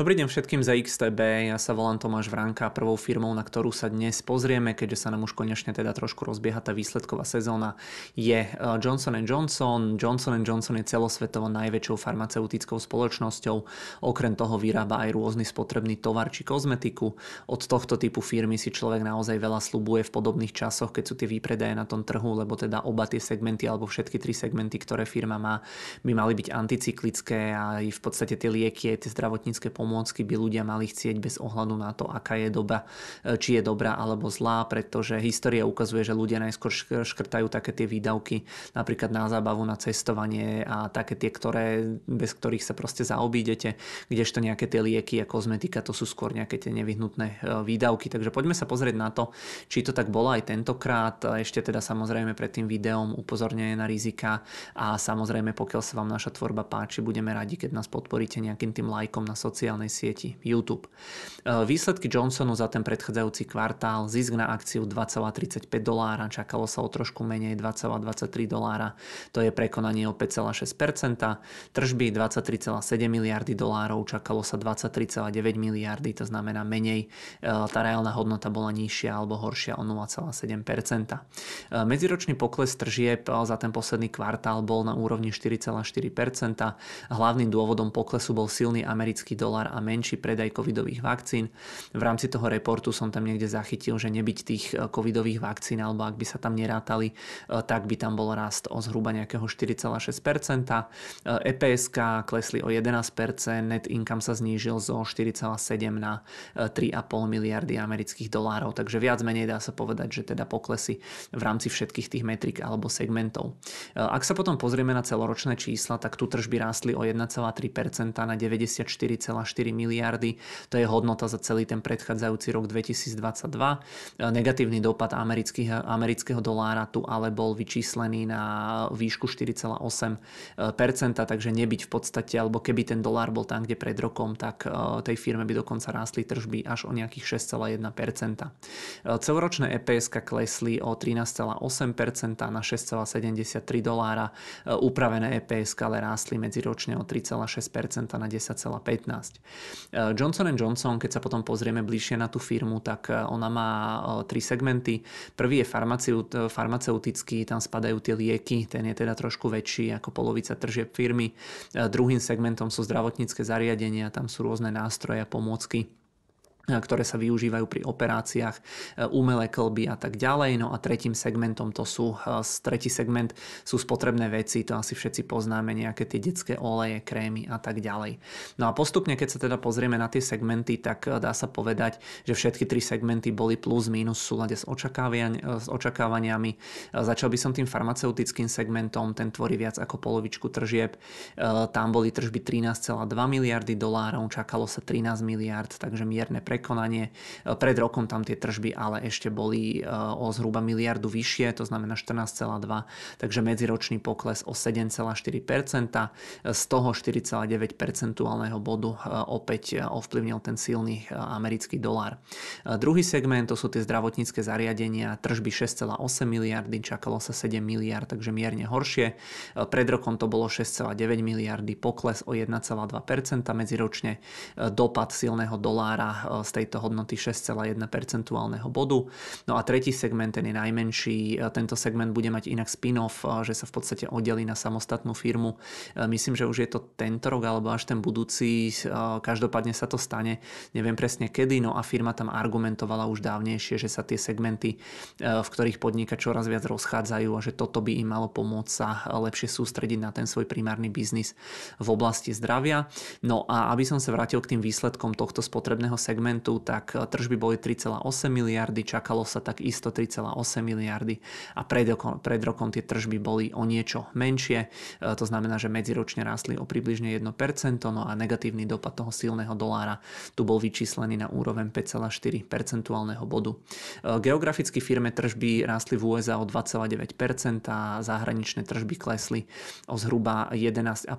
Dobrý deň všetkým za XTB, ja sa volám Tomáš Vranka, prvou firmou, na ktorú sa dnes pozrieme, keďže sa nám už konečne teda trošku rozbieha tá výsledková sezóna, je e, Johnson Johnson. Johnson Johnson je celosvetovo najväčšou farmaceutickou spoločnosťou, okrem toho vyrába aj rôzny spotrebný tovar či kozmetiku. Od tohto typu firmy si človek naozaj veľa slubuje v podobných časoch, keď sú tie výpredaje na tom trhu, lebo teda oba tie segmenty alebo všetky tri segmenty, ktoré firma má, by mali byť anticyklické a aj v podstate tie lieky, aj tie zdravotnícke pomôcky pomôcky by ľudia mali chcieť bez ohľadu na to, aká je doba, e, či je dobrá alebo zlá, pretože história ukazuje, že ľudia najskôr škrtajú také tie výdavky napríklad na zábavu, na cestovanie a také tie, ktoré, bez ktorých sa proste zaobídete, kdežto nejaké tie lieky a kozmetika to sú skôr nejaké tie nevyhnutné e, výdavky. Takže poďme sa pozrieť na to, či to tak bolo aj tentokrát. Ešte teda samozrejme pred tým videom upozornenie na rizika a samozrejme pokiaľ sa vám naša tvorba páči, budeme radi, keď nás podporíte nejakým tým lajkom na sociálnych sociálnej sieti YouTube. E, výsledky Johnsonu za ten predchádzajúci kvartál zisk na akciu 2,35 dolára, čakalo sa o trošku menej 2,23 dolára, to je prekonanie o 5,6%, tržby 23,7 miliardy dolárov, čakalo sa 23,9 miliardy, to znamená menej, e, tá reálna hodnota bola nižšia alebo horšia o 0,7%. E, medziročný pokles tržieb za ten posledný kvartál bol na úrovni 4,4%. Hlavným dôvodom poklesu bol silný americký dolar a menší predaj covidových vakcín. V rámci toho reportu som tam niekde zachytil, že nebyť tých e, covidových vakcín, alebo ak by sa tam nerátali, e, tak by tam bol rast o zhruba nejakého 4,6%. EPSK e klesli o 11%, net income sa znížil zo 4,7 na 3,5 miliardy amerických dolárov, takže viac menej dá sa povedať, že teda poklesy v rámci všetkých tých metrik alebo segmentov. Ak sa potom pozrieme na celoročné čísla, tak tu tržby rástli o 1,3% na miliardy, to je hodnota za celý ten predchádzajúci rok 2022. Negatívny dopad amerického dolára tu ale bol vyčíslený na výšku 4,8%, takže nebyť v podstate, alebo keby ten dolár bol tam, kde pred rokom, tak e, tej firme by dokonca rástli tržby až o nejakých 6,1%. E, celoročné EPS klesli o 13,8% na 6,73 dolára, e, upravené EPS ale rástli medziročne o 3,6% na 10,15. Eh, Johnson Johnson, keď sa potom pozrieme bližšie na tú firmu, tak eh, ona má eh, tri segmenty. Prvý je farmaceut, farmaceutický, tam spadajú tie lieky, ten je teda trošku väčší ako polovica tržieb firmy. Druhým segmentom sú zdravotnícke zariadenia, tam sú rôzne nástroje a pomôcky ktoré sa využívajú pri operáciách, e, umelé klby a tak ďalej. No a tretím segmentom to sú, e, tretí segment sú spotrebné veci, to asi všetci poznáme, nejaké tie detské oleje, krémy a tak ďalej. No a postupne, keď sa teda pozrieme na tie segmenty, tak e, dá sa povedať, že všetky tri segmenty boli plus minus v súlade s, s očakávaniami. Začal by som tým farmaceutickým segmentom, ten tvorí viac ako polovičku tržieb. Tam boli tržby 13,2 miliardy dolárov, čakalo sa 13 miliard, takže mierne pre prekonanie. E, pred rokom tam tie tržby ale ešte boli e, o zhruba miliardu vyššie, to znamená 14,2, takže medziročný pokles o 7,4%, e, z toho 4,9 percentuálneho bodu opäť ovplyvnil ten silný americký dolár. Druhý segment to sú tie zdravotnícke zariadenia, tržby 6,8 miliardy, čakalo sa 7 miliard, takže mierne horšie. Pred rokom to bolo 6,9 miliardy, pokles o 1,2% medziročne. Dopad silného dolára z tejto hodnoty 6,1 percentuálneho bodu. No a tretí segment, ten je najmenší. Tento segment bude mať inak spin-off, že sa v podstate oddelí na samostatnú firmu. Myslím, že už je to tento rok alebo až ten budúci. Každopádne sa to stane. Neviem presne kedy, no a firma tam argumentovala už dávnejšie, že sa tie segmenty, v ktorých podniká čoraz viac rozchádzajú a že toto by im malo pomôcť sa lepšie sústrediť na ten svoj primárny biznis v oblasti zdravia. No a aby som sa vrátil k tým výsledkom tohto spotrebného segmentu, segmentu, tak e, tržby boli 3,8 miliardy, čakalo sa tak isto 3,8 miliardy a pred rokom, pred rokom tie tržby boli o niečo menšie, e, to znamená, že medziročne rástli o približne 1%, no a negatívny dopad toho silného dolára tu bol vyčíslený na úroveň 5,4 percentuálneho bodu. E, geograficky firme tržby rástli v USA o 2,9% a zahraničné tržby klesli o zhruba 11,5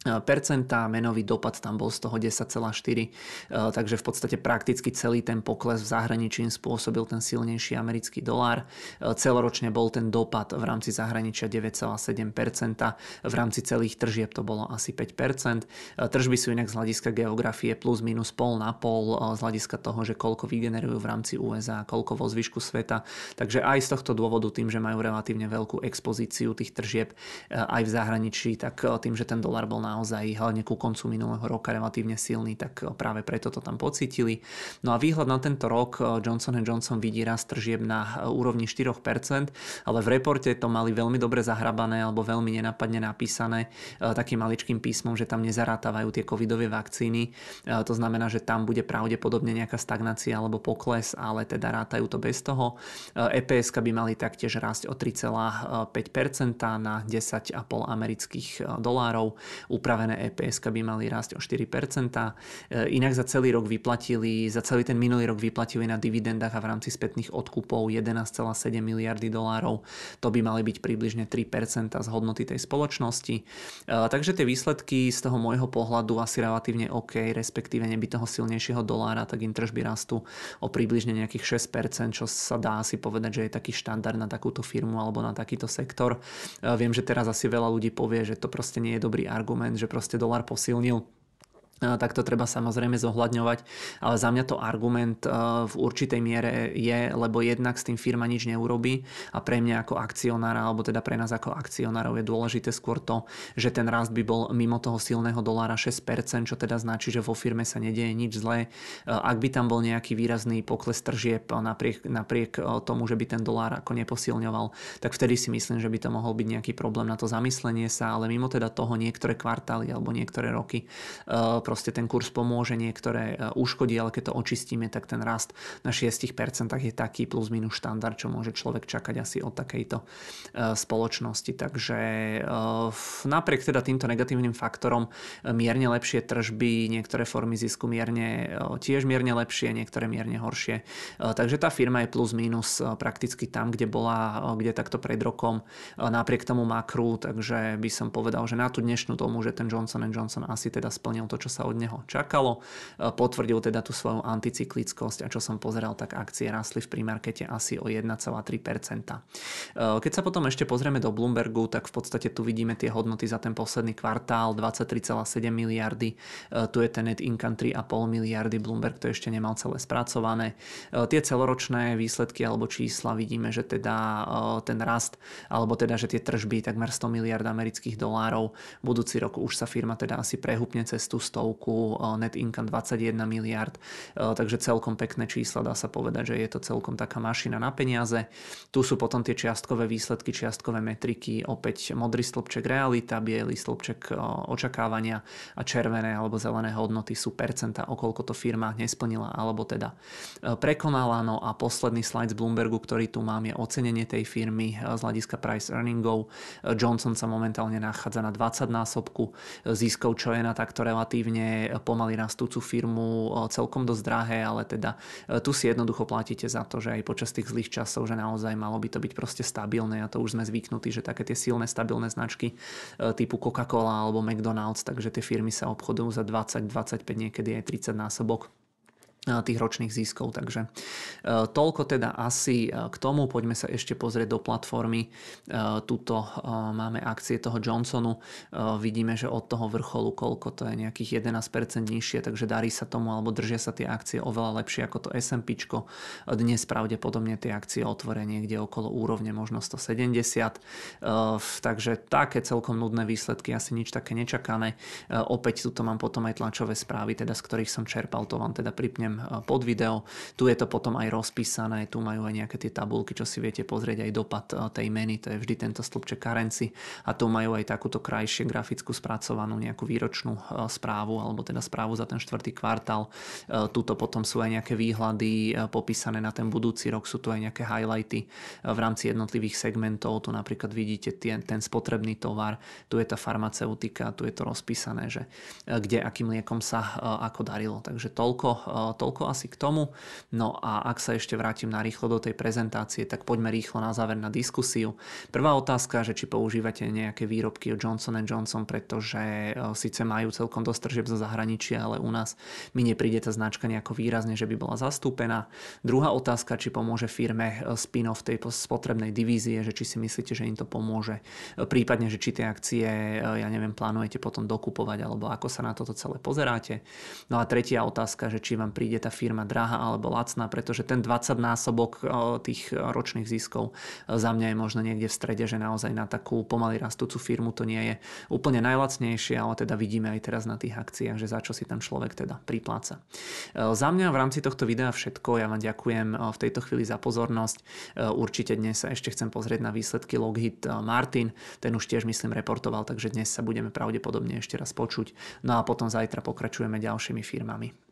E, percenta, menový dopad tam bol z toho 10,4, e, takže v podstate prakticky celý ten pokles v zahraničí spôsobil ten silnejší americký dolár. E, celoročne bol ten dopad v rámci zahraničia 9,7%, v rámci celých tržieb to bolo asi 5%. Tržby sú inak z hľadiska geografie plus minus pol na pol, z hľadiska toho, že koľko vygenerujú v rámci USA, koľko vo zvyšku sveta. Takže aj z tohto dôvodu, tým, že majú relatívne veľkú expozíciu tých tržieb aj v zahraničí, tak tým, že ten dolár bol na naozaj hlavne ku koncu minulého roka relatívne silný, tak eh, práve preto to tam pocitili. No a výhľad na tento rok eh, Johnson Johnson vidí rast tržieb na eh, úrovni 4%, ale v reporte to mali veľmi dobre zahrabané alebo veľmi nenapadne napísané takým maličkým písmom, že tam nezarátavajú tie covidové vakcíny. To znamená, že tam bude pravdepodobne nejaká stagnácia alebo pokles, ale teda rátajú to bez toho. EPS e by mali taktiež rásť o 3,5% na 10,5 amerických dolárov. U upravené EPS by mali rásť o 4%. E, inak za celý rok vyplatili, za celý ten minulý rok vyplatili na dividendách a v rámci spätných odkupov 11,7 miliardy dolárov. To by mali byť približne 3% z hodnoty tej spoločnosti. E, takže tie výsledky z toho môjho pohľadu asi relatívne OK, respektíve neby toho silnejšieho dolára, tak im tržby rastú o približne nejakých 6%, čo sa dá asi povedať, že je taký štandard na takúto firmu alebo na takýto sektor. E, viem, že teraz asi veľa ľudí povie, že to proste nie je dobrý argument, moment, že proste dolar posilnil Eh, tak to treba samozrejme zohľadňovať, ale za mňa to argument eh, v určitej miere je, lebo jednak s tým firma nič neurobí a pre mňa ako akcionára, alebo teda pre nás ako akcionárov je dôležité skôr to, že ten rast by bol mimo toho silného dolára 6%, čo teda značí, že vo firme sa nedieje nič zlé. Eh, ak by tam bol nejaký výrazný pokles tržieb napriek, napriek tomu, že by ten dolár ako neposilňoval, tak vtedy si myslím, že by to mohol byť nejaký problém na to zamyslenie sa, ale mimo teda toho niektoré kvartály alebo niektoré roky proste ten kurz pomôže, niektoré e, uškodí, ale keď to očistíme, tak ten rast na 6% je taký plus minus štandard, čo môže človek čakať asi od takejto e, spoločnosti. Takže e, napriek teda týmto negatívnym faktorom mierne lepšie tržby, niektoré formy zisku mierne, tiež mierne lepšie, niektoré mierne horšie. Takže tá firma je plus minus prakticky tam, kde bola, kde takto pred rokom napriek tomu makru, takže by som povedal, že na tú dnešnú tomu, že ten Johnson Johnson asi teda splnil to, čo sa sa od neho čakalo. E, potvrdil teda tú svoju anticyklickosť a čo som pozeral, tak akcie rastli v primarkete asi o 1,3%. E, keď sa potom ešte pozrieme do Bloombergu, tak v podstate tu vidíme tie hodnoty za ten posledný kvartál 23,7 miliardy. E, tu je ten net income 3,5 miliardy. Bloomberg to ešte nemal celé spracované. Tie celoročné výsledky alebo čísla vidíme, že teda ten rast, alebo teda, že tie tržby takmer 100 miliard amerických dolárov. Budúci rok už sa firma teda asi prehúpne cez tú 100 stovku, net income 21 miliard, e, takže celkom pekné čísla, dá sa povedať, že je to celkom taká mašina na peniaze. Tu sú potom tie čiastkové výsledky, čiastkové metriky, opäť modrý stĺpček realita, biely stĺpček e, očakávania a červené alebo zelené hodnoty sú percenta, okolko to firma nesplnila alebo teda e, prekonala. No a posledný slide z Bloombergu, ktorý tu mám, je ocenenie tej firmy z hľadiska price earningov. Johnson sa momentálne nachádza na 20 násobku ziskov, čo je na takto relatívne relatívne pomaly rastúcu firmu eh, celkom dosť drahé, ale teda eh, tu si jednoducho platíte za to, že aj počas tých zlých časov, že naozaj malo by to byť proste stabilné a to už sme zvyknutí, že také tie silné stabilné značky eh, typu Coca-Cola alebo McDonald's, takže tie firmy sa obchodujú za 20, 25, niekedy aj 30 násobok Eh, tých ročných ziskov. Takže eh, toľko teda asi eh, k tomu. Poďme sa ešte pozrieť do platformy. Tuto máme akcie toho Johnsonu. Vidíme, že od toho vrcholu koľko to je nejakých 11% nižšie, takže darí sa tomu alebo držia sa tie akcie oveľa lepšie ako to S&P. Dnes pravdepodobne tie akcie otvoria niekde okolo úrovne možno 170. Takže také celkom nudné výsledky, asi nič také nečakané. Opäť tuto mám potom aj tlačové správy, teda z ktorých som čerpal, to vám teda pripnem uvediem eh, pod video. Tu je to potom aj rozpísané, tu majú aj nejaké tie tabulky, čo si viete pozrieť, aj dopad eh, tej meny, to je vždy tento stĺpček karenci a tu majú aj takúto krajšie grafickú spracovanú nejakú výročnú eh, správu alebo teda správu za ten štvrtý kvartál. Tuto potom sú aj nejaké výhľady popísané na ten budúci rok, sú tu aj nejaké highlighty v rámci jednotlivých segmentov, tu napríklad vidíte ten, ten spotrebný tovar, tu je tá farmaceutika, tu je to rozpísané, že kde akým liekom sa ako darilo. Takže toľko, toľko asi k tomu. No a ak sa ešte vrátim na rýchlo do tej prezentácie, tak poďme rýchlo na záver na diskusiu. Prvá otázka, že či používate nejaké výrobky od Johnson Johnson, pretože e, síce majú celkom dosť tržieb zo zahraničia, ale u nás mi nepríde tá značka nejako výrazne, že by bola zastúpená. Druhá otázka, či pomôže firme e, spin-off tej spotrebnej divízie, že či si myslíte, že im to pomôže, e, prípadne, že či tie akcie, ja neviem, plánujete potom dokupovať, alebo ako sa na toto celé pozeráte. No a tretia otázka, že či vám príde je tá firma drahá alebo lacná, pretože ten 20 násobok eh, tých eh, ročných ziskov eh, za mňa je možno niekde v strede, že naozaj na takú pomaly rastúcu firmu to nie je úplne najlacnejšie, ale teda vidíme aj teraz na tých akciách, že za čo si tam človek teda pripláca. Za mňa v rámci tohto videa všetko, ja vám ďakujem v tejto chvíli za pozornosť. Určite dnes sa ešte chcem pozrieť na výsledky Loghit Martin, ten už tiež myslím reportoval, takže dnes sa budeme pravdepodobne ešte raz počuť. No a potom zajtra pokračujeme ďalšími firmami.